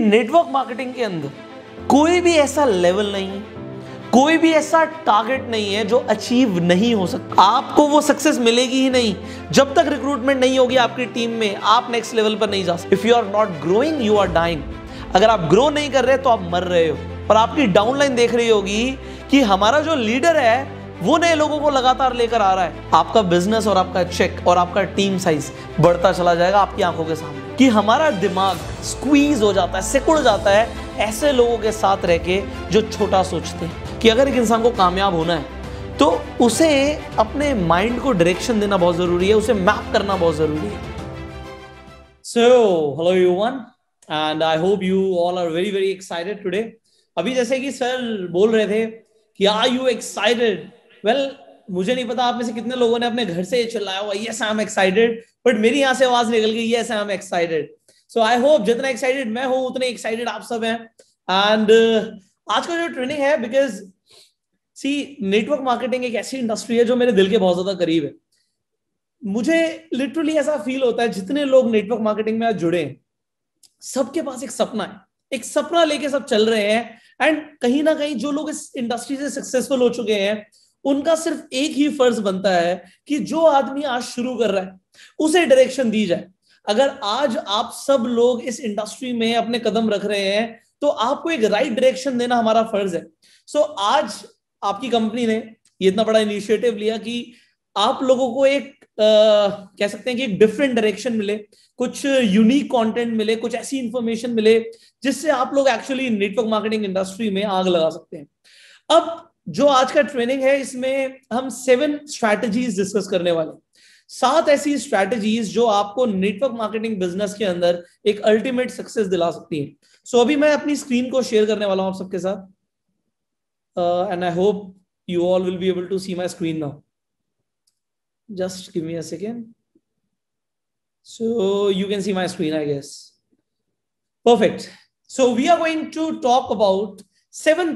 network marketing के अंदर कोई भी ऐसा लेवल नहीं है कोई भी ऐसा टारगेट नहीं है जो अचीव नहीं हो सकता आपको वो सक्सेस मिलेगी ही नहीं जब तक रिक्रूटमेंट नहीं होगी आपकी टीम में आप नेक्स्ट लेवल पर नहीं जा सकते if you are not growing you are dying अगर आप ग्रो नहीं कर रहे तो आप मर रहे हो और आपकी डाउनलाइन देख रही होगी कि हमारा जो लीडर है वो नए लोगों को लगातार लेकर आ रहा है आपका बिजनेस और आपका चेक और आपका टीम साइज बढ़ता चला जाएगा आपकी आंखों के सामने कि हमारा दिमाग स्क्वीज हो जाता है सिकुड़ जाता है ऐसे लोगों के साथ रह के जो छोटा सोचते हैं कि अगर एक इंसान को कामयाब होना है तो उसे अपने माइंड को डायरेक्शन देना बहुत जरूरी है उसे मैप करना बहुत जरूरी है so hello one and I hope you all are very very excited today अभी जैसे कि सर बोल रहे थे कि आर यू एक्साइटेड वेल मुझे नहीं पता आप में से कितने लोगों ने अपने घर से ये चिल्लाया हुआ yes I am excited but मेरी यहाँ से आवाज निकल गई yes I am excited so I hope जितना एक्साइटेड मैं हूँ उतने एक्साइटेड आप सब हैं एंड uh, आज का जो ट्रेनिंग है बिकॉज सी नेटवर्क मार्केटिंग एक ऐसी इंडस्ट्री है जो मेरे दिल के बहुत ज्यादा करीब है मुझे लिटरली ऐसा फील होता है जितने लोग नेटवर्क मार्केटिंग में आज जुड़े हैं सबके पास एक सपना है एक सपना लेके सब चल रहे हैं एंड कहीं ना कहीं जो लोग इस इंडस्ट्री से सक्सेसफुल हो चुके हैं उनका सिर्फ एक ही फर्ज बनता है कि जो आदमी आज शुरू कर रहा है उसे डायरेक्शन दी जाए अगर आज आप सब लोग इस इंडस्ट्री में अपने कदम रख रहे हैं तो आपको एक राइट डायरेक्शन देना हमारा फर्ज है सो so, आज आपकी कंपनी ने ये इतना बड़ा इनिशिएटिव लिया कि आप लोगों को एक आ, कह सकते हैं कि एक डिफरेंट डायरेक्शन मिले कुछ यूनिक कंटेंट मिले कुछ ऐसी इंफॉर्मेशन मिले जिससे आप लोग एक्चुअली नेटवर्क मार्केटिंग इंडस्ट्री में आग लगा सकते हैं अब जो आज का ट्रेनिंग है इसमें हम सेवन स्ट्रैटेजीज डिस्कस करने वाले सात ऐसी स्ट्रैटेजीज जो आपको नेटवर्क मार्केटिंग बिजनेस के अंदर एक अल्टीमेट सक्सेस दिला सकती है सो so, अभी मैं अपनी स्क्रीन को शेयर करने वाला हूं आप सबके साथ and I hope you all will be able to see my screen now just give me a second so you can see my screen i guess perfect so we are going to talk about seven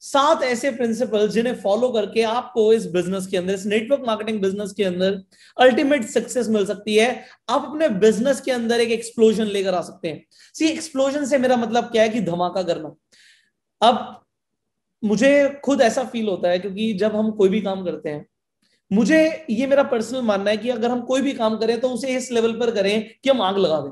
सात ऐसे principal जिन्हें follow करके आपको इस business के अंदर इस network marketing business के अंदर अल्टीमेट सक्सेस मिल सकती है आप अपने बिजनेस के अंदर एक एक्सप्लोजन लेकर आ सकते हैं सी एक्सप्लोजन से मेरा मतलब क्या है कि धमाका करना अब मुझे खुद ऐसा फील होता है क्योंकि जब हम कोई भी काम करते हैं मुझे ये मेरा पर्सनल मानना है कि अगर हम कोई भी काम करें तो उसे इस लेवल पर करें कि हम आग लगा दें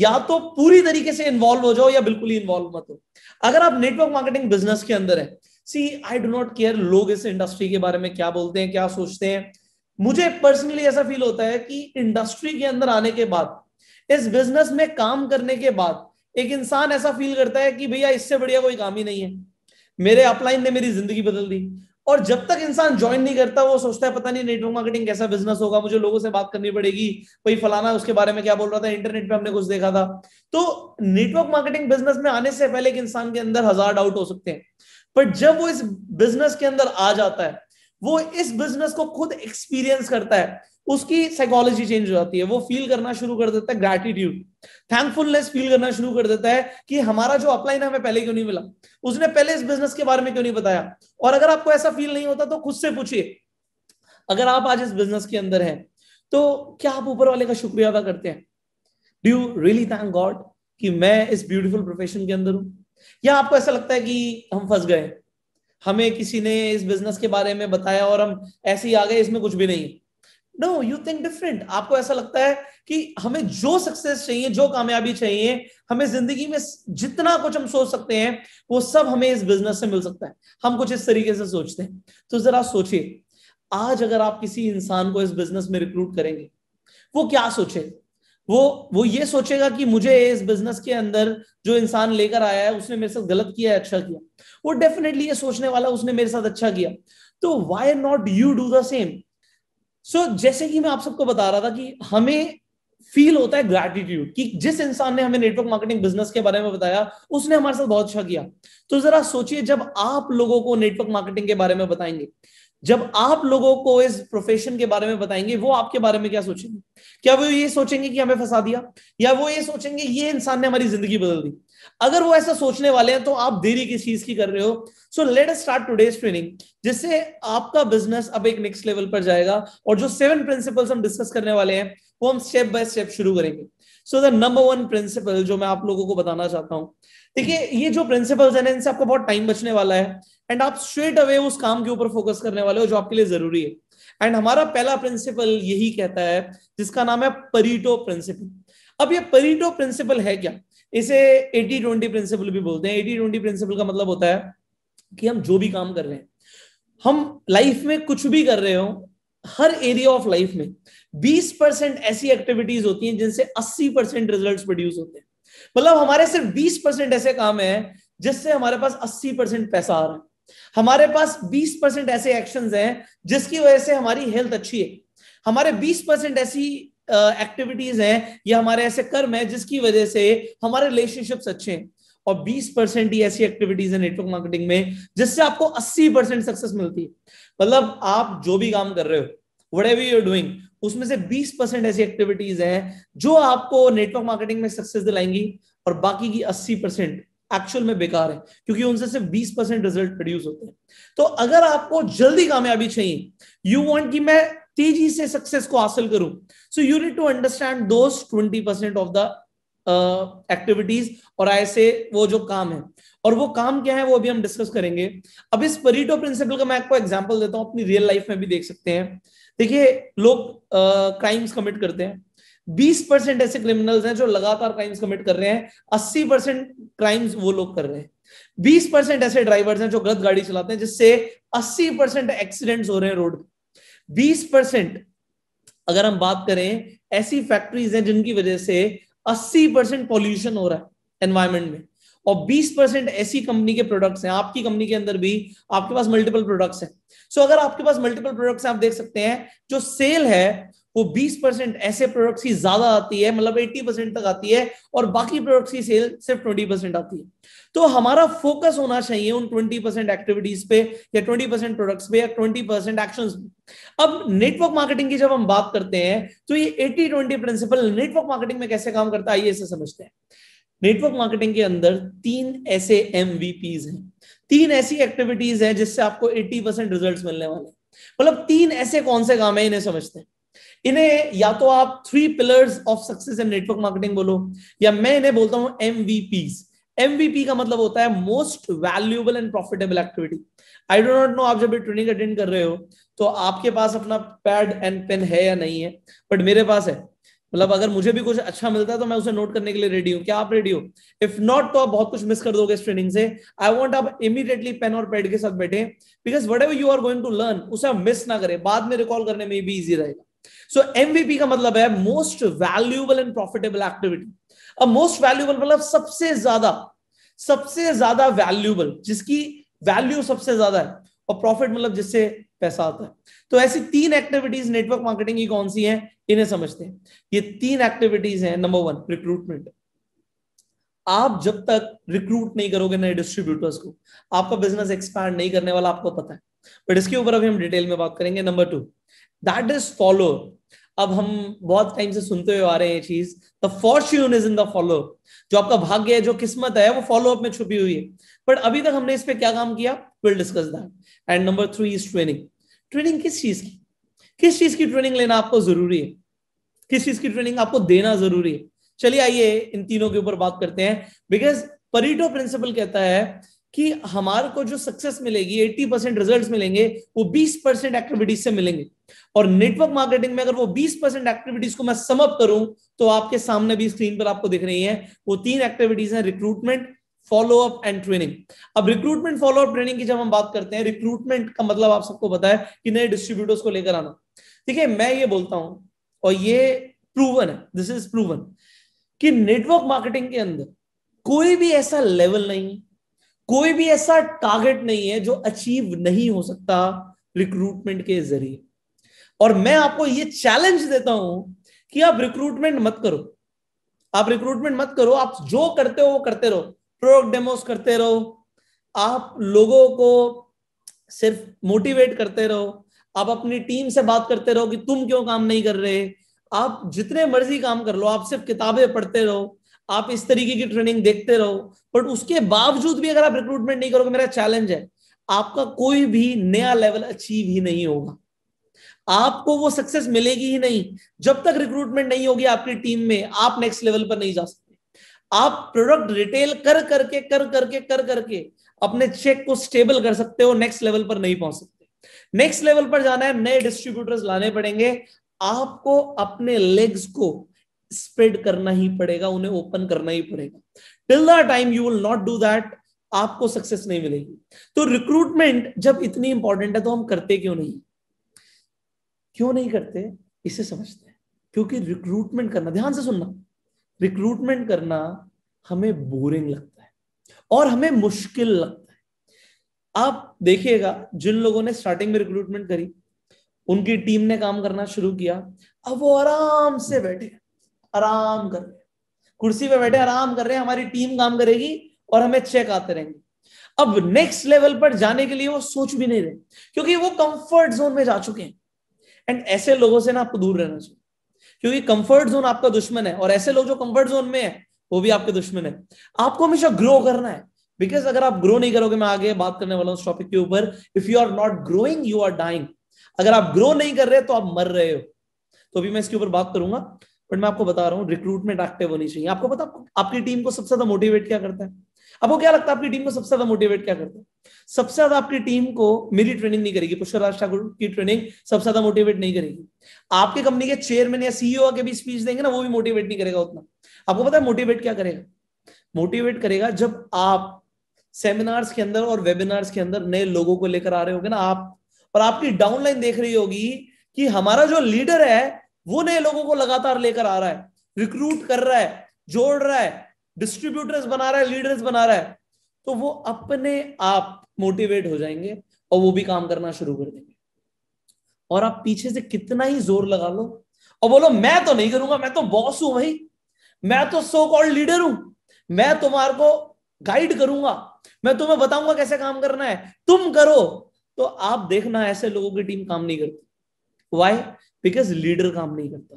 या तो पूरी तरीके से इन्वॉल्व हो जाओ या बिल्कुल ही इन्वॉल्व मत हो अगर आप नेटवर्क मार्केटिंग बिजनेस के अंदर है see I do not care लोग इस इंडस्ट्री के बारे में क्या बोलते हैं क्या सोचते हैं मुझे पर्सनली ऐसा फील होता है कि इंडस्ट्री के अंदर आने के बाद इस बिजनेस में काम करने के बाद एक इंसान ऐसा फील करता है कि भैया इससे बढ़िया कोई काम ही नहीं है मेरे अपलाइन ने मेरी जिंदगी बदल दी और जब तक इंसान ज्वाइन नहीं करता वो सोचता है पता नहीं नेटवर्क मार्केटिंग कैसा बिजनेस होगा मुझे लोगों से बात करनी पड़ेगी भाई फलाना उसके बारे में क्या बोल रहा था इंटरनेट पे हमने कुछ देखा था तो नेटवर्क मार्केटिंग बिजनेस में आने से पहले एक इंसान के अंदर हजार डाउट हो सकते हैं बट जब वो इस बिजनेस के अंदर आ जाता है वो इस बिजनेस को खुद एक्सपीरियंस करता है उसकी साइकोलॉजी चेंज हो जाती है वो फील करना शुरू कर देता है ग्रेटिट्यूड थैंकफुलनेस फील करना शुरू कर देता है कि हमारा जो अपलाइन हमें पहले क्यों नहीं मिला उसने पहले इस बिजनेस के बारे में क्यों नहीं बताया और अगर आपको ऐसा फील नहीं होता तो खुद से पूछिए अगर आप आज इस बिजनेस के अंदर हैं तो क्या आप ऊपर वाले का शुक्रिया अदा करते हैं do you really thank God कि मैं इस ब्यूटीफुल प्रोफेशन के अंदर हूँ या आपको ऐसा लगता है कि हम फंस गए हमें किसी ने इस बिजनेस के बारे में बताया और हम ऐसे ही आ गए इसमें कुछ भी नहीं है नो यू थिंक डिफरेंट आपको ऐसा लगता है कि हमें जो सक्सेस चाहिए जो कामयाबी चाहिए हमें जिंदगी में जितना कुछ हम सोच सकते हैं वो सब हमें इस बिजनेस से मिल सकता है हम कुछ इस तरीके से सोचते हैं तो जरा सोचिए आज अगर आप किसी इंसान को इस बिजनेस में रिक्रूट करेंगे वो क्या सोचे वो वो ये सोचेगा कि मुझे इस बिजनेस के अंदर जो इंसान लेकर आया है उसने मेरे साथ गलत किया है अच्छा किया वो डेफिनेटली ये सोचने वाला उसने मेरे साथ अच्छा किया तो why not you do the same so so, जैसे कि मैं आप सबको बता रहा था कि हमें फील होता है ग्रेटिट्यूड कि जिस इंसान ने हमें नेटवर्क मार्केटिंग बिजनेस के बारे में बताया उसने हमारे साथ बहुत अच्छा किया तो जरा सोचिए जब आप लोगों को नेटवर्क मार्केटिंग के बारे में बताएंगे जब आप लोगों को इस प्रोफेशन के बारे में बताएंगे वो आपके बारे में क्या सोचेंगे क्या वो ये सोचेंगे कि हमें फंसा दिया या वो ये सोचेंगे ये इंसान ने हमारी जिंदगी बदल दी अगर वो ऐसा सोचने वाले हैं तो आप देरी किस चीज की कर रहे हो so let start today's training जिससे आपका बिजनेस अब एक नेक्स्ट लेवल पर जाएगा और जो सेवन प्रिंसिपल्स हम डिस्कस करने वाले हैं वो हम स्टेप बाय स्टेप शुरू करेंगे so the number one principle जो मैं आप लोगों को बताना चाहता हूं देखिए ये जो प्रिंसिपल्स हैं इनसे आपको बहुत टाइम बचने वाला है एंड आप स्ट्रेट अवे उस काम के ऊपर फोकस करने वाले हो जो आपके लिए जरूरी है एंड हमारा पहला प्रिंसिपल यही कहता है जिसका नाम है परीटो प्रिंसिपल अब ये परीटो प्रिंसिपल है क्या इसे एटी ट्वेंटी प्रिंसिपल भी बोलते हैं एटी ट्वेंटी प्रिंसिपल का मतलब होता है कि हम जो भी काम कर रहे हैं हम लाइफ में कुछ भी कर रहे हो हर एरिया ऑफ लाइफ में 20 परसेंट ऐसी एक्टिविटीज होती हैं जिनसे 80 परसेंट रिजल्ट प्रोड्यूस होते हैं मतलब हमारे सिर्फ 20 परसेंट ऐसे काम है जिससे हमारे पास 80 परसेंट पैसा आ रहा है हमारे पास 20 परसेंट ऐसे एक्शन हैं जिसकी वजह से हमारी हेल्थ अच्छी है हमारे 20 परसेंट ऐसी एक्टिविटीज हैं या हमारे ऐसे कर्म है जिसकी वजह से हमारे रिलेशनशिप्स अच्छे हैं और 20 परसेंट ही ऐसी एक्टिविटीज है नेटवर्क मार्केटिंग में जिससे आपको 80 परसेंट सक्सेस मिलती है मतलब आप जो भी काम कर रहे हो वट एवर यूर डूइंग उसमें से 20 परसेंट ऐसी एक्टिविटीज हैं जो आपको नेटवर्क मार्केटिंग में सक्सेस दिलाएंगी और बाकी की 80 परसेंट एक्चुअल में बेकार है क्योंकि उनसे सिर्फ 20 परसेंट रिजल्ट प्रोड्यूस होते हैं तो अगर आपको जल्दी कामयाबी चाहिए यू वॉन्ट कि मैं तेजी से सक्सेस को हासिल करूं so you need to understand those twenty percent of the activities uh, और ऐसे वो जो काम है और वो काम क्या है वो अभी हम डिस्कस करेंगे अब इस परिटो प्रिंसिपल का मैं आपको एग्जाम्पल देता हूँ अपनी रियल लाइफ में भी देख सकते हैं देखिए लोग क्राइम्स uh, कमिट करते हैं 20 परसेंट ऐसे क्रिमिनल्स हैं जो लगातार क्राइम्स कमिट कर रहे हैं 80 परसेंट क्राइम्स वो लोग कर रहे हैं 20 परसेंट ऐसे ड्राइवर्स हैं जो गलत गाड़ी चलाते हैं जिससे 80 परसेंट एक्सीडेंट्स हो रहे हैं रोड 20 परसेंट अगर हम बात करें ऐसी फैक्ट्रीज हैं जिनकी वजह से अस्सी परसेंट पॉल्यूशन हो रहा है एनवायरमेंट में और 20 परसेंट ऐसी कंपनी के प्रोडक्ट्स हैं आपकी कंपनी के अंदर भी आपके पास मल्टीपल प्रोडक्ट्स हैं सो so, अगर आपके पास मल्टीपल प्रोडक्ट्स हैं आप देख सकते हैं जो सेल है वो 20 परसेंट ऐसे प्रोडक्ट्स की ज्यादा आती है मतलब 80 परसेंट तक आती है और बाकी प्रोडक्ट्स की सेल सिर्फ 20 परसेंट आती है तो हमारा फोकस होना चाहिए उन 20 परसेंट एक्टिविटीज पे या 20 परसेंट प्रोडक्ट्स पे या 20 परसेंट एक्शन अब नेटवर्क मार्केटिंग की जब हम बात करते हैं तो ये eighty twenty principle network marketing में कैसे काम करता है आइए इसे समझते हैं नेटवर्क मार्केटिंग के अंदर तीन ऐसे एम हैं तीन ऐसी एक्टिविटीज हैं जिससे आपको 80 परसेंट रिजल्ट मिलने वाले मतलब तीन ऐसे कौन से काम है इन्हें समझते हैं इन्हें या तो आप three pillars of success and network marketing बोलो या मैं इन्हें बोलता हूं एमवीपी एमवीपी का मतलब होता है most valuable and profitable activity I do not know आप जब ट्रेनिंग अटेंड कर रहे हो तो आपके पास अपना पैड एंड पेन है या नहीं है बट मेरे पास है मतलब अगर मुझे भी कुछ अच्छा मिलता है तो मैं उसे नोट करने के लिए रेडी हूँ क्या आप रेडी हो इफ नॉट तो आप बहुत कुछ मिस कर दोगे इस ट्रेनिंग से आई वॉन्ट आप इमीडिएटली पेन और पैड के साथ बैठे because whatever you are going to learn उसे मिस ना करें बाद में रिकॉल करने में भी इजी रहेगा सो so, एमवीपी का मतलब है most valuable and profitable activity अब मोस्ट वैल्यूएबल मतलब सबसे ज्यादा सबसे ज्यादा वैल्यूएबल जिसकी वैल्यू सबसे ज्यादा है और प्रॉफिट मतलब जिससे पैसा आता है तो ऐसी तीन एक्टिविटीज नेटवर्क मार्केटिंग की कौन सी है इन्हें समझते हैं ये तीन एक्टिविटीज हैं नंबर वन रिक्रूटमेंट आप जब तक रिक्रूट नहीं करोगे नए डिस्ट्रीब्यूटर्स को आपका बिजनेस एक्सपैंड नहीं करने वाला आपको पता है बट इसके ऊपर अभी हम डिटेल में बात करेंगे number two that is follow अब हम बहुत टाइम से सुनते हुए आ रहे हैं ये चीज the fortune is in the follow जो आपका भाग्य है जो किस्मत है वो फॉलो अप में छुपी हुई है बट अभी तक हमने इस पर क्या काम किया will discuss that and number three is training training किस चीज की किस चीज की ट्रेनिंग लेना आपको जरूरी है किस चीज की ट्रेनिंग आपको देना जरूरी है चलिए आइए इन तीनों के ऊपर बात करते हैं बिकॉज परिटो प्रिंसिपल कहता है कि हमारे को जो सक्सेस मिलेगी 80 परसेंट रिजल्ट मिलेंगे वो 20 परसेंट एक्टिविटीज से मिलेंगे और नेटवर्क मार्केटिंग में अगर वो 20 परसेंट एक्टिविटीज को मैं समअप करूं तो आपके सामने भी स्क्रीन पर आपको दिख रही है वो तीन एक्टिविटीज हैं रिक्रूटमेंट अप एंड ट्रेनिंग अब रिक्रूटमेंट अप ट्रेनिंग की जब हम बात करते हैं रिक्रूटमेंट का मतलब आप सबको पता है कि नए डिस्ट्रीब्यूटर्स को लेकर आना ठीक है मैं ये बोलता हूं और ये प्रूवन है दिस इज प्रूवन कि नेटवर्क मार्केटिंग के अंदर कोई भी ऐसा लेवल नहीं है कोई भी ऐसा टारगेट नहीं है जो अचीव नहीं हो सकता रिक्रूटमेंट के जरिए और मैं आपको ये चैलेंज देता हूं कि आप रिक्रूटमेंट मत करो आप रिक्रूटमेंट मत करो आप जो करते हो वो करते रहो प्रोडक्ट डेमोस करते रहो आप लोगों को सिर्फ मोटिवेट करते रहो आप अपनी टीम से बात करते रहो कि तुम क्यों काम नहीं कर रहे आप जितने मर्जी काम कर लो आप सिर्फ किताबें पढ़ते रहो आप इस तरीके की ट्रेनिंग देखते रहो बट उसके बावजूद भी अगर आप रिक्रूटमेंट नहीं करोगे मेरा चैलेंज है आपका कोई भी नया लेवल अचीव ही नहीं होगा आपको वो सक्सेस मिलेगी ही नहीं जब तक रिक्रूटमेंट नहीं होगी आपकी टीम में आप नेक्स्ट लेवल पर नहीं जा सकते आप प्रोडक्ट रिटेल कर करके कर करके कर करके अपने चेक को स्टेबल कर सकते हो नेक्स्ट लेवल पर नहीं पहुंच सकते नेक्स्ट लेवल पर जाना है नए डिस्ट्रीब्यूटर्स लाने पड़ेंगे आपको अपने लेग्स को स्प्रेड करना ही पड़ेगा उन्हें ओपन करना ही पड़ेगा till the time you will not do that आपको सक्सेस नहीं मिलेगी तो रिक्रूटमेंट जब इतनी इंपॉर्टेंट है तो हम करते क्यों नहीं क्यों नहीं करते इसे समझते हैं क्योंकि रिक्रूटमेंट करना ध्यान से सुनना रिक्रूटमेंट करना हमें बोरिंग लगता है और हमें मुश्किल लगता है आप देखिएगा जिन लोगों ने स्टार्टिंग में रिक्रूटमेंट करी उनकी टीम ने काम करना शुरू किया अब वो आराम से बैठे आराम कर रहे कुर्सी पे बैठे आराम कर रहे हैं हमारी टीम काम करेगी और हमें चेक आते रहेंगे अब नेक्स्ट लेवल पर जाने के लिए वो सोच भी नहीं रहे क्योंकि वो कंफर्ट जोन में जा चुके हैं एंड ऐसे लोगों से ना आपको दूर रहना चाहिए क्योंकि कंफर्ट जोन आपका दुश्मन है और ऐसे लोग जो कंफर्ट जोन में है वो भी आपके दुश्मन है आपको हमेशा ग्रो करना है बिकॉज अगर आप ग्रो नहीं करोगे मैं आगे बात करने वाला हूं टॉपिक के ऊपर if you are not growing you are dying अगर आप ग्रो नहीं कर रहे तो आप मर रहे हो तो अभी मैं इसके ऊपर बात करूंगा बट मैं आपको बता रहा हूँ रिक्रूटमेंट एक्टिव होनी चाहिए आपको पता आपकी टीम को सबसे ज्यादा मोटिवेट क्या करता है आपको क्या लगता है आपकी टीम को सबसे ज्यादा मोटिवेट क्या करता है सबसे ज्यादा आपकी टीम को मेरी ट्रेनिंग नहीं करेगी पुष्कर ठाकुर की ट्रेनिंग सबसे ज्यादा मोटिवेट नहीं करेगी आपके कंपनी के चेयरमैन या सीईओ के भी स्पीच देंगे ना वो भी मोटिवेट नहीं करेगा उतना आपको पता है मोटिवेट क्या करेगा मोटिवेट करेगा जब आप सेमिनार्स के अंदर और वेबिनार्स के अंदर नए लोगों को लेकर आ रहे होगे ना आप और आपकी डाउनलाइन देख रही होगी कि हमारा जो लीडर है वो नए लोगों को लगातार लेकर आ रहा है रिक्रूट कर रहा है जोड़ रहा है डिस्ट्रीब्यूटर्स बना रहा है लीडर्स बना रहा है तो वो अपने आप मोटिवेट हो जाएंगे और वो भी काम करना शुरू कर देंगे और आप पीछे से कितना ही जोर लगा लो और बोलो मैं तो नहीं करूंगा मैं तो बॉस हूं भाई मैं तो सो कॉल्ड लीडर हूं मैं तुम्हारे को गाइड करूंगा मैं तुम्हें बताऊंगा कैसे काम करना है तुम करो तो आप देखना ऐसे लोगों की टीम काम नहीं करती वाई बिकॉज लीडर काम नहीं करता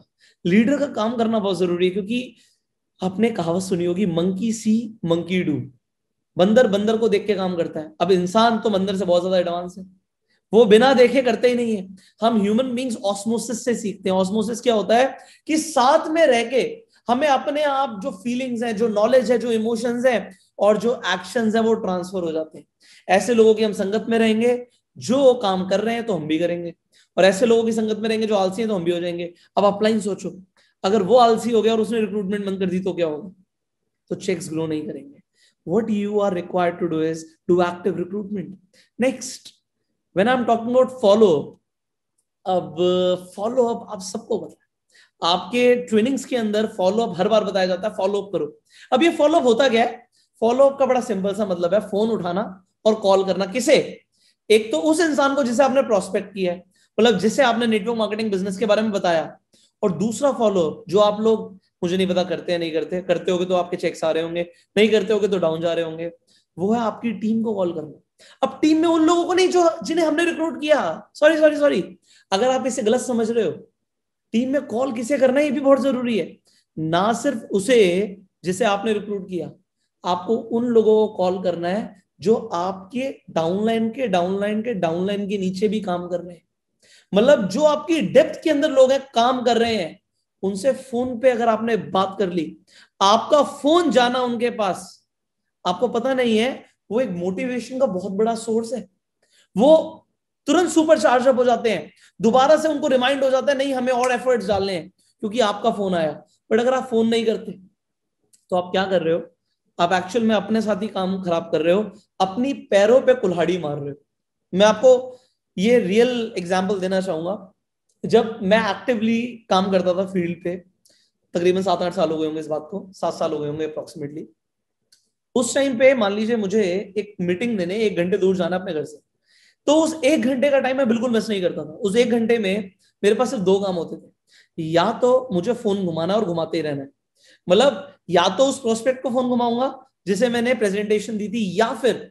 लीडर का काम करना बहुत जरूरी है क्योंकि आपने कहावत सुनी होगी मंकी सी मंकी डू बंदर बंदर को देख के काम करता है अब इंसान तो बंदर से बहुत ज्यादा एडवांस है वो बिना देखे करते ही नहीं है हम ह्यूमन बींग्स ऑस्मोसिस से सीखते हैं ऑस्मोसिस क्या होता है कि साथ में रह के हमें अपने आप जो फीलिंग्स हैं जो नॉलेज है जो इमोशंस हैं और जो एक्शंस हैं वो ट्रांसफर हो जाते हैं ऐसे लोगों की हम संगत में रहेंगे जो काम कर रहे हैं तो हम भी करेंगे और ऐसे लोगों की संगत में रहेंगे जो आलसी हैं तो हम भी हो जाएंगे अब अपलाइन सोचो अगर वो आलसी हो गया और उसने रिक्रूटमेंट बंद कर दी तो क्या होगा तो चेक्स ग्रो नहीं करेंगे what you are required to do is do active recruitment next when I am talking follow up अब फॉलो अप आप सबको पता है आपके ट्रेनिंग्स के अंदर फॉलो अप हर बार बताया जाता है फॉलो अप करो अब ये फॉलो अप होता क्या है फॉलो अप का बड़ा सिंपल सा मतलब है फोन उठाना और कॉल करना किसे एक तो उस इंसान को जिसे आपने प्रोस्पेक्ट किया है मतलब जैसे आपने नेटवर्क मार्केटिंग बिजनेस के बारे में बताया और दूसरा फॉलो जो आप लोग मुझे नहीं पता करते हैं नहीं करते करते होगे तो आपके चेक्स आ रहे होंगे नहीं करते होगे तो डाउन जा रहे होंगे वो है आपकी टीम को कॉल करना अब टीम में उन लोगों को नहीं जो जिन्हें हमने रिक्रूट किया सॉरी सॉरी सॉरी अगर आप इसे गलत समझ रहे हो टीम में कॉल किसे करना ये भी बहुत जरूरी है ना सिर्फ उसे जिसे आपने रिक्रूट किया आपको उन लोगों को कॉल करना है जो आपके डाउनलाइन के डाउनलाइन के डाउनलाइन के नीचे भी काम कर रहे हैं मतलब जो आपकी डेप्थ के अंदर लोग हैं काम कर रहे हैं उनसे फोन पे अगर आपने बात कर ली आपका फोन जाना उनके पास आपको पता नहीं है वो एक मोटिवेशन का बहुत बड़ा सोर्स है वो तुरंत सुपर चार्जअप हो जाते हैं दोबारा से उनको रिमाइंड हो जाता है नहीं हमें और एफर्ट्स डालने हैं क्योंकि आपका फोन आया बट अगर आप फोन नहीं करते तो आप क्या कर रहे हो आप एक्चुअल में अपने साथ ही काम खराब कर रहे हो अपनी पैरों पे कुल्हाड़ी मार रहे हो मैं आपको ये रियल एग्जाम्पल देना चाहूंगा जब मैं एक्टिवली काम करता था फील्ड पे तकरीबन सात आठ साल हो गए होंगे इस बात को सात साल हो गए होंगे अप्रोक्सीमेटली उस टाइम पे मान लीजिए मुझे एक मीटिंग देने एक घंटे दूर जाना अपने घर से तो उस एक घंटे का टाइम मैं बिल्कुल मिस नहीं करता था उस एक घंटे में मेरे पास सिर्फ दो काम होते थे या तो मुझे फोन घुमाना और घुमाते ही रहना है मतलब या तो उस प्रोस्पेक्ट को फोन घुमाऊंगा जिसे मैंने प्रेजेंटेशन दी थी या फिर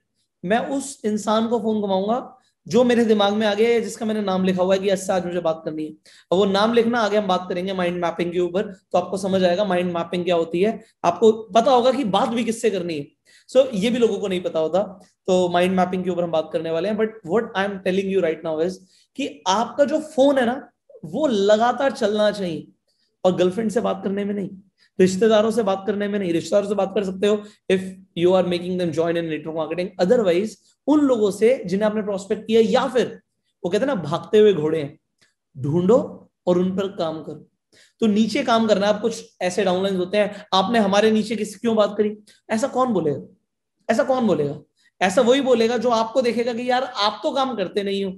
मैं उस इंसान को फोन घुमाऊंगा जो मेरे दिमाग में आ गया है जिसका मैंने नाम लिखा हुआ है कि अच्छा आज मुझे बात करनी है और वो नाम लिखना आगे हम बात करेंगे माइंड मैपिंग के ऊपर तो आपको समझ आएगा माइंड मैपिंग क्या होती है आपको पता होगा कि बात भी किससे करनी है सो so, ये भी लोगों को नहीं पता होता तो माइंड मैपिंग के ऊपर हम बात करने वाले हैं but what I am telling you right now is कि आपका जो फोन है ना वो लगातार चलना चाहिए और गर्लफ्रेंड से बात करने में नहीं रिश्तेदारों से बात करने में नहीं रिश्तेदारों से बात कर सकते हो if you are making them join in network marketing otherwise उन लोगों से जिन्हें आपने प्रोस्पेक्ट किया या फिर वो कहते हैं ना भागते हुए घोड़े हैं ढूंढो और उन पर काम करो तो नीचे काम करना आप कुछ ऐसे डाउनलाइन होते हैं आपने हमारे नीचे किसी क्यों बात करी ऐसा कौन बोलेगा ऐसा कौन बोलेगा ऐसा वही बोलेगा जो आपको देखेगा कि यार आप तो काम करते नहीं हो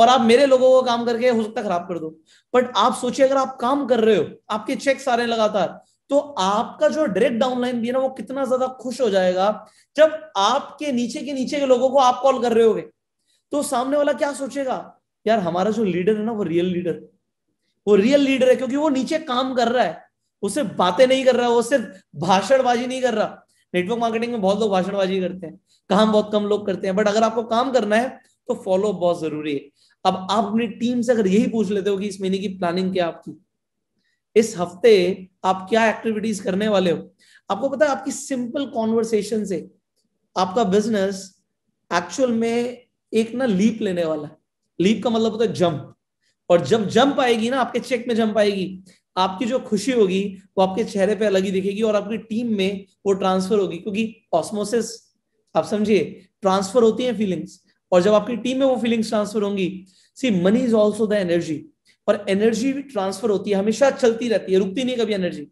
और आप मेरे लोगों को काम करके हो सकता खराब कर दो बट आप सोचिए अगर आप काम कर रहे हो आपके चेक सारे लगातार तो आपका जो डायरेक्ट डाउनलाइन भी है ना वो कितना ज्यादा खुश हो जाएगा जब आपके नीचे के नीचे के लोगों को आप कॉल कर रहे हो तो सामने वाला क्या सोचेगा यार हमारा जो लीडर है ना वो रियल लीडर वो रियल लीडर है क्योंकि वो नीचे काम कर रहा है उसे बातें नहीं कर रहा है वो सिर्फ भाषणबाजी नहीं कर रहा नेटवर्क मार्केटिंग में बहुत लोग भाषणबाजी करते हैं काम बहुत कम लोग करते हैं बट अगर आपको काम करना है तो फॉलो बहुत जरूरी है अब आप अपनी टीम से अगर यही पूछ लेते हो कि इस महीने की प्लानिंग क्या आपकी इस हफ्ते आप क्या एक्टिविटीज करने वाले हो आपको पता है आपकी सिंपल कॉन्वर्सेशन से आपका बिजनेस एक्चुअल में एक ना लीप लेने वाला है लीप का मतलब होता है जंप और जब जंप आएगी ना आपके चेक में जंप आएगी आपकी जो खुशी होगी वो आपके चेहरे पे अलग ही दिखेगी और आपकी टीम में वो ट्रांसफर होगी क्योंकि ऑस्मोसिस आप समझिए ट्रांसफर होती है फीलिंग्स और जब आपकी टीम में वो फीलिंग्स ट्रांसफर होंगी see money is also the energy और एनर्जी भी ट्रांसफर होती है हमेशा चलती रहती है रुकती नहीं कभी एनर्जी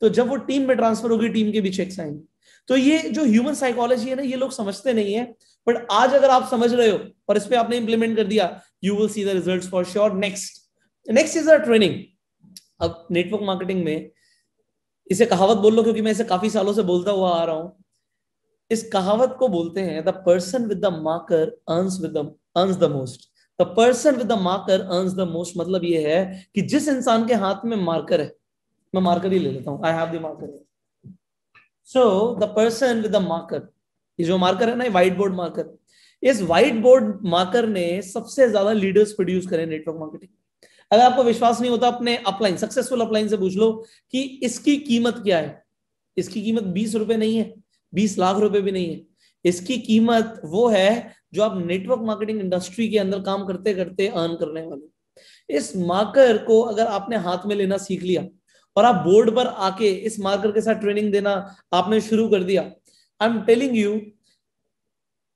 तो जब वो टीम में ट्रांसफर होगी टीम के बीच एक साइन तो ये जो ह्यूमन साइकोलॉजी है ना ये लोग समझते नहीं है बट आज अगर आप समझ रहे हो और इस पर आपने इंप्लीमेंट कर दिया you will see the result for sure next next is a training अब नेटवर्क मार्केटिंग में इसे कहावत बोल लो क्योंकि मैं इसे काफी सालों से बोलता हुआ आ रहा हूं इस कहावत को बोलते हैं the person with the marker earns with the earns the most the person with the marker earns the most मतलब ये है कि जिस इंसान के हाथ में मार्कर है मैं मार्कर ही ले लेता हूं I have the marker so the person with the marker ये जो मार्कर है ना ये व्हाइट बोर्ड मार्कर इस व्हाइट बोर्ड मार्कर ने सबसे ज्यादा लीडर्स प्रोड्यूस करे नेटवर्क मार्केटिंग अगर आपको विश्वास नहीं होता अपने अपलाइन सक्सेसफुल अपलाइन से पूछ लो कि इसकी कीमत क्या है इसकी कीमत बीस रुपए नहीं है बीस लाख रुपए भी नहीं है इसकी कीमत वो है जो आप नेटवर्क मार्केटिंग इंडस्ट्री के अंदर काम करते करते अर्न करने वाले इस मार्कर को अगर आपने हाथ में लेना सीख लिया और आप बोर्ड पर आके इस मार्कर के साथ ट्रेनिंग देना आपने शुरू कर दिया आई एम टेलिंग यू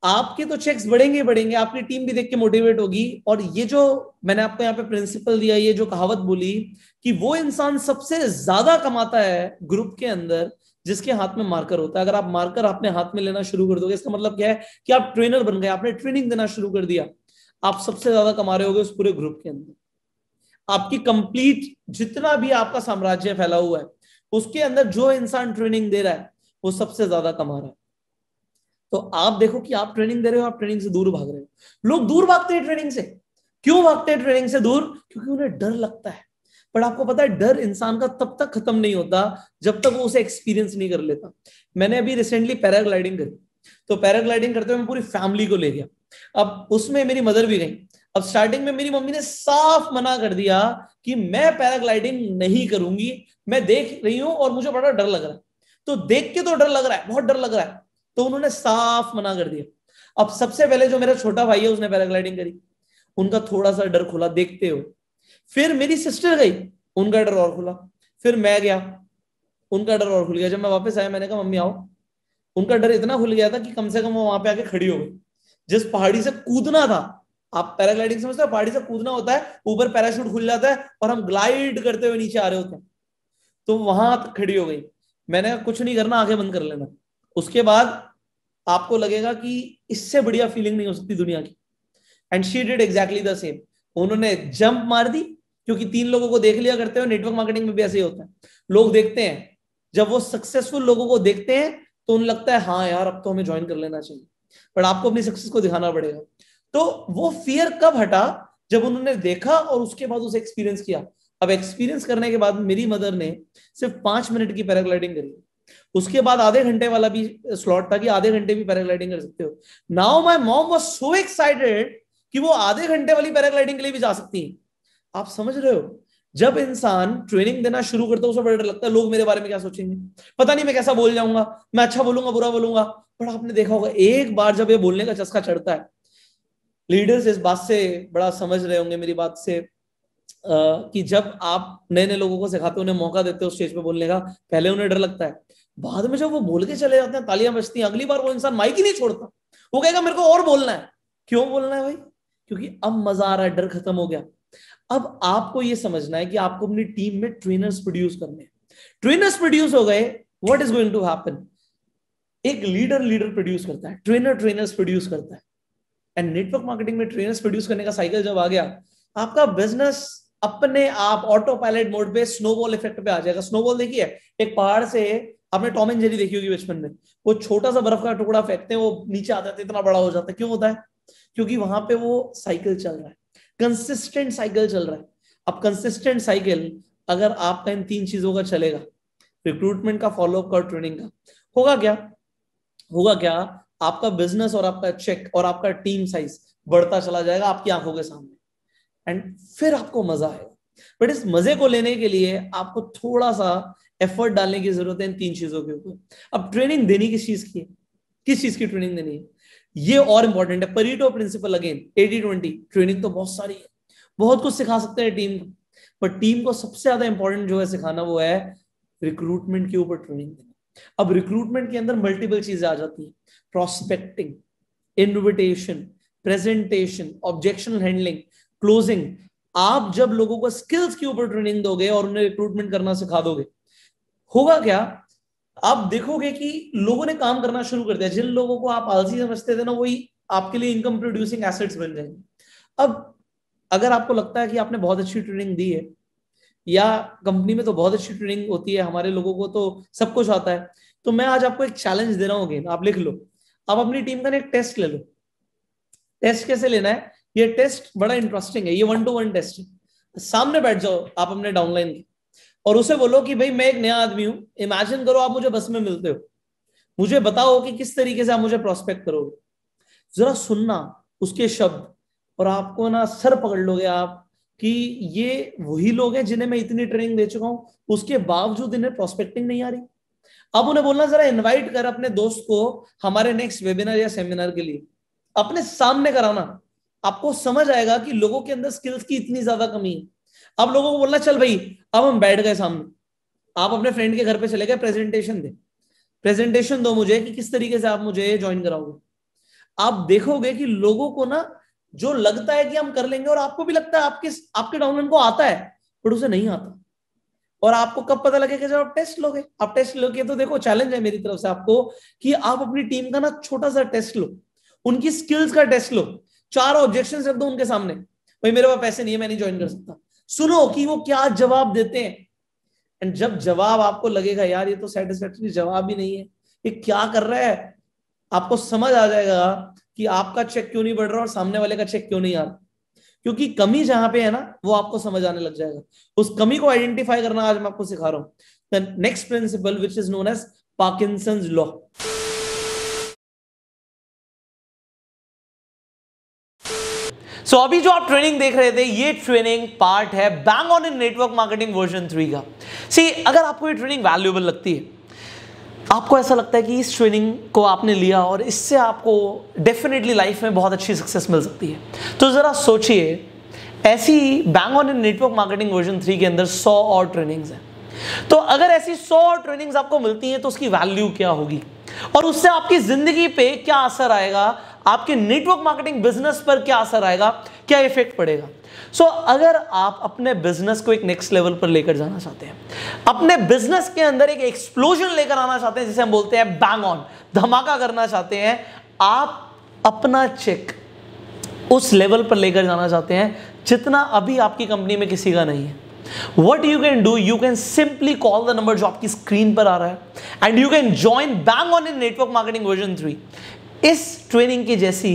आपके तो चेक्स बढ़ेंगे बढ़ेंगे आपकी टीम भी देख के मोटिवेट होगी और ये जो मैंने आपको यहाँ पे प्रिंसिपल दिया ये जो कहावत बोली कि वो इंसान सबसे ज्यादा कमाता है ग्रुप के अंदर जिसके हाथ में मार्कर होता है अगर आप मार्कर अपने हाथ में लेना शुरू कर दोगे इसका मतलब क्या है कि आप ट्रेनर बन गए आपने ट्रेनिंग देना शुरू कर दिया आप सबसे ज्यादा कमा रहे हो उस पूरे ग्रुप के अंदर आपकी कंप्लीट जितना भी आपका साम्राज्य फैला हुआ है उसके अंदर जो इंसान ट्रेनिंग दे रहा है वो सबसे ज्यादा कमा रहा है तो आप देखो कि आप ट्रेनिंग दे रहे हो आप ट्रेनिंग से दूर भाग रहे हो लोग दूर भागते हैं ट्रेनिंग से क्यों भागते हैं ट्रेनिंग से दूर क्योंकि उन्हें डर लगता है बट आपको पता है डर इंसान का तब तक खत्म नहीं होता जब तक वो उसे एक्सपीरियंस नहीं कर लेता मैंने अभी रिसेंटली पैराग्लाइडिंग करी तो पैराग्लाइडिंग करते हुए मैं पूरी फैमिली को ले गया अब उसमें मेरी मदर भी गई अब स्टार्टिंग में मेरी मम्मी ने साफ मना कर दिया कि मैं पैराग्लाइडिंग नहीं करूंगी मैं देख रही हूं और मुझे बड़ा डर लग रहा है तो देख के तो डर लग रहा है बहुत डर लग रहा है तो उन्होंने साफ मना कर दिया अब सबसे पहले जो मेरा छोटा भाई है उसने पैराग्लाइडिंग करी उनका थोड़ा सा डर खुला देखते हो फिर मेरी सिस्टर गई उनका डर और खुला फिर मैं गया उनका डर और खुल गया जब मैं वापस आया मैंने कहा मम्मी आओ उनका डर इतना खुल गया था कि कम से कम वो वहां पे आके खड़ी हो गई जिस पहाड़ी से कूदना था आप पैराग्लाइडिंग समझते हो पहाड़ी से कूदना होता है ऊपर पैराशूट खुल जाता है और हम ग्लाइड करते हुए नीचे आ रहे होते हैं तो वहां खड़ी हो गई मैंने कुछ नहीं करना आगे बंद कर लेना उसके बाद आपको लगेगा कि इससे बढ़िया फीलिंग नहीं हो सकती दुनिया की and she did exactly the same उन्होंने जंप मार दी क्योंकि तीन लोगों को देख लिया करते हो नेटवर्क मार्केटिंग में भी ऐसे ही होता है लोग देखते हैं जब वो सक्सेसफुल लोगों को देखते हैं तो उन्हें लगता है हाँ यार अब तो हमें ज्वाइन कर लेना चाहिए बट आपको अपनी सक्सेस को दिखाना पड़ेगा तो वो फियर कब हटा जब उन्होंने देखा और उसके बाद उसे एक्सपीरियंस किया अब एक्सपीरियंस करने के बाद मेरी मदर ने सिर्फ पांच मिनट की पैराग्लाइडिंग करी उसके बाद आधे घंटे वाला भी स्लॉट था कि आधे घंटे भी पैराग्लाइडिंग कर सकते हो now my mom was so excited कि वो आधे घंटे वाली पैराग्लाइडिंग के लिए भी जा सकती है आप समझ रहे हो जब इंसान ट्रेनिंग देना शुरू करता है उसे बड़ा डर लगता है लोग मेरे बारे में क्या सोचेंगे पता नहीं मैं कैसा बोल जाऊंगा मैं अच्छा बोलूंगा बुरा बोलूंगा पर आपने देखा होगा एक बार जब ये बोलने का चस्का चढ़ता है लीडर्स इस बात से बड़ा समझ रहे होंगे मेरी बात से आ, कि जब आप नए नए लोगों को सिखाते हो उन्हें मौका देते हो स्टेज पे बोलने का पहले उन्हें डर लगता है बाद में जब वो बोल के चले जाते हैं तालियां बजती हैं अगली बार वो इंसान माइक ही नहीं छोड़ता वो कहेगा मेरे को और बोलना है क्यों बोलना है भाई क्योंकि अब मजा आ रहा है डर खत्म हो गया अब आपको यह समझना है कि आपको अपनी टीम में ट्रेनर्स प्रोड्यूस करने ट्रेनर्स प्रोड्यूस हो गए what is going to happen एक लीडर लीडर प्रोड्यूस करता है ट्रेनर ट्रेनर्स प्रोड्यूस करता है एंड नेटवर्क मार्केटिंग में ट्रेनर्स प्रोड्यूस करने का साइकिल जब आ गया आपका बिजनेस अपने आप ऑटो पायलट मोड पे स्नोबॉल इफेक्ट पे आ जाएगा स्नोबॉल देखिए एक पहाड़ से आपने टॉम एंड जेरी देखी होगी बचपन में वो छोटा सा बर्फ का टुकड़ा फेंकते हैं वो नीचे आ है इतना बड़ा हो जाता है क्यों होता है क्योंकि वहां पे वो साइकिल चल रहा है कंसिस्टेंट साइकिल चल रहा है अब कंसिस्टेंट साइकिल अगर आपका इन तीन चीजों का चलेगा रिक्रूटमेंट का फॉलोअप का ट्रेनिंग का होगा क्या होगा क्या आपका बिजनेस और आपका चेक और आपका टीम साइज बढ़ता चला जाएगा आपकी आंखों के सामने एंड फिर आपको मजा आएगा बट इस मजे को लेने के लिए आपको थोड़ा सा एफर्ट डालने की जरूरत है इन तीन चीजों के ऊपर अब ट्रेनिंग देनी किस चीज की है किस चीज की ट्रेनिंग देनी है ये और इंपॉर्टेंट है Pareto principle again eighty twenty training तो बहुत सारी है बहुत कुछ सिखा सकते हैं टीम को पर टीम को सबसे ज्यादा इंपॉर्टेंट जो है सिखाना वो है रिक्रूटमेंट के ऊपर ट्रेनिंग देना अब रिक्रूटमेंट के अंदर मल्टीपल चीजें आ जाती है prospecting invitation presentation objection handling closing आप जब लोगों को स्किल्स के ऊपर ट्रेनिंग दोगे और उन्हें रिक्रूटमेंट करना सिखा दोगे होगा क्या आप देखोगे कि लोगों ने काम करना शुरू कर दिया जिन लोगों को आप आलसी समझते थे ना वही आपके लिए इनकम प्रोड्यूसिंग एसेट्स बन जाएंगे अब अगर आपको लगता है कि आपने बहुत अच्छी ट्रेनिंग दी है या कंपनी में तो बहुत अच्छी ट्रेनिंग होती है हमारे लोगों को तो सब कुछ आता है तो मैं आज आपको एक चैलेंज दे रहा हूँ गेन आप लिख लो आप अपनी टीम का एक टेस्ट ले लो टेस्ट कैसे लेना है ये टेस्ट बड़ा इंटरेस्टिंग है ये वन टू वन टेस्ट है सामने बैठ जाओ आप अपने डाउनलाइन की और उसे बोलो कि भाई मैं एक नया आदमी हूं इमेजिन करो आप मुझे बस में मिलते हो मुझे बताओ कि किस तरीके से आप मुझे प्रोस्पेक्ट करोगे जरा सुनना उसके शब्द और आपको ना सर पकड़ लोगे आप कि ये वही लोग हैं जिन्हें मैं इतनी ट्रेनिंग दे चुका हूं उसके बावजूद इन्हें प्रोस्पेक्टिंग नहीं आ रही अब उन्हें बोलना जरा इनवाइट कर अपने दोस्त को हमारे नेक्स्ट वेबिनार या सेमिनार के लिए अपने सामने कराना आपको समझ आएगा कि लोगों के अंदर स्किल्स की इतनी ज्यादा कमी है अब लोगों को बोलना चल भाई अब हम बैठ गए सामने आप अपने फ्रेंड के घर पे चले गए प्रेजेंटेशन दे प्रेजेंटेशन दो मुझे कि किस तरीके से आप मुझे ज्वाइन कराओगे आप देखोगे कि लोगों को ना जो लगता है कि हम कर लेंगे और आपको भी लगता है आपके आपके डाउनलोड को आता है बट उसे नहीं आता और आपको कब पता लगेगा जब आप टेस्ट लोगे आप टेस्ट लोगे तो देखो चैलेंज है मेरी तरफ से आपको कि आप अपनी टीम का ना छोटा सा टेस्ट लो उनकी स्किल्स का टेस्ट लो चार ऑब्जेक्शन रख दो उनके सामने भाई मेरे पास पैसे नहीं है मैं नहीं ज्वाइन कर सकता सुनो कि वो क्या जवाब देते हैं एंड जब जवाब आपको लगेगा यार ये तो सेटिस्फेक्ट्री जवाब ही नहीं है ये क्या कर रहा है आपको समझ आ जाएगा कि आपका चेक क्यों नहीं बढ़ रहा और सामने वाले का चेक क्यों नहीं आ रहा क्योंकि कमी जहां पे है ना वो आपको समझ आने लग जाएगा उस कमी को आइडेंटिफाई करना आज मैं आपको सिखा रहा हूं next principle which is known as Parkinson law so so, अभी जो आप ट्रेनिंग देख रहे थे ये ट्रेनिंग पार्ट है bang on in network marketing version three का सी अगर आपको ये ट्रेनिंग वैल्यूएबल लगती है आपको ऐसा लगता है कि इस ट्रेनिंग को आपने लिया और इससे आपको डेफिनेटली लाइफ में बहुत अच्छी सक्सेस मिल सकती है तो ज़रा सोचिए ऐसी bang on in network marketing version three के अंदर सौ और ट्रेनिंग्स हैं तो अगर ऐसी सौ और ट्रेनिंग्स आपको मिलती हैं तो उसकी वैल्यू क्या होगी और उससे आपकी ज़िंदगी पे क्या असर आएगा आपके नेटवर्क मार्केटिंग बिजनेस पर क्या असर आएगा क्या इफेक्ट पड़ेगा सो so, अगर आप अपने बिजनेस को एक नेक्स्ट लेवल पर लेकर जाना चाहते हैं अपने बिजनेस के अंदर एक एक्सप्लोजन लेकर आना चाहते हैं जिसे हम बोलते हैं बैंग ऑन धमाका करना चाहते हैं आप अपना चेक उस लेवल पर लेकर जाना चाहते हैं जितना अभी आपकी कंपनी में किसी का नहीं है what you can do you can simply call the number जो आपकी स्क्रीन पर आ रहा है and you can join bang on in network marketing version three इस ट्रेनिंग की जैसी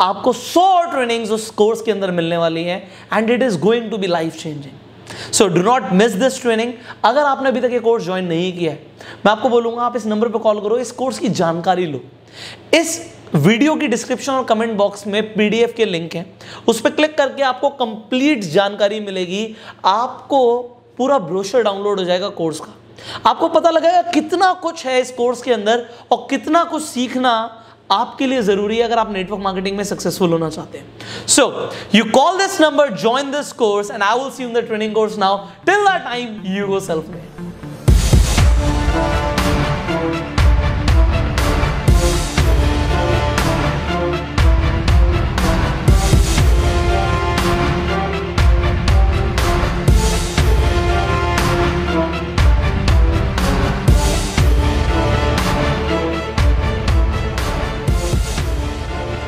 आपको सौ ट्रेनिंग्स उस कोर्स के अंदर मिलने वाली है and it is going to be life changing so do not miss this training अगर आपने अभी तक ये कोर्स ज्वाइन नहीं किया है मैं आपको बोलूंगा आप इस नंबर पर कॉल करो इस कोर्स की जानकारी लो इस वीडियो की डिस्क्रिप्शन और कमेंट बॉक्स में पीडीएफ के लिंक हैं उस पर क्लिक करके आपको कंप्लीट जानकारी मिलेगी आपको पूरा ब्रोशर डाउनलोड हो जाएगा कोर्स का आपको पता लगेगा कितना कुछ है इस कोर्स के अंदर और कितना कुछ सीखना आपके लिए जरूरी है अगर आप नेटवर्क मार्केटिंग में सक्सेसफुल होना चाहते हैं so you call this number join this course and I will see in the training course now till the time you go self made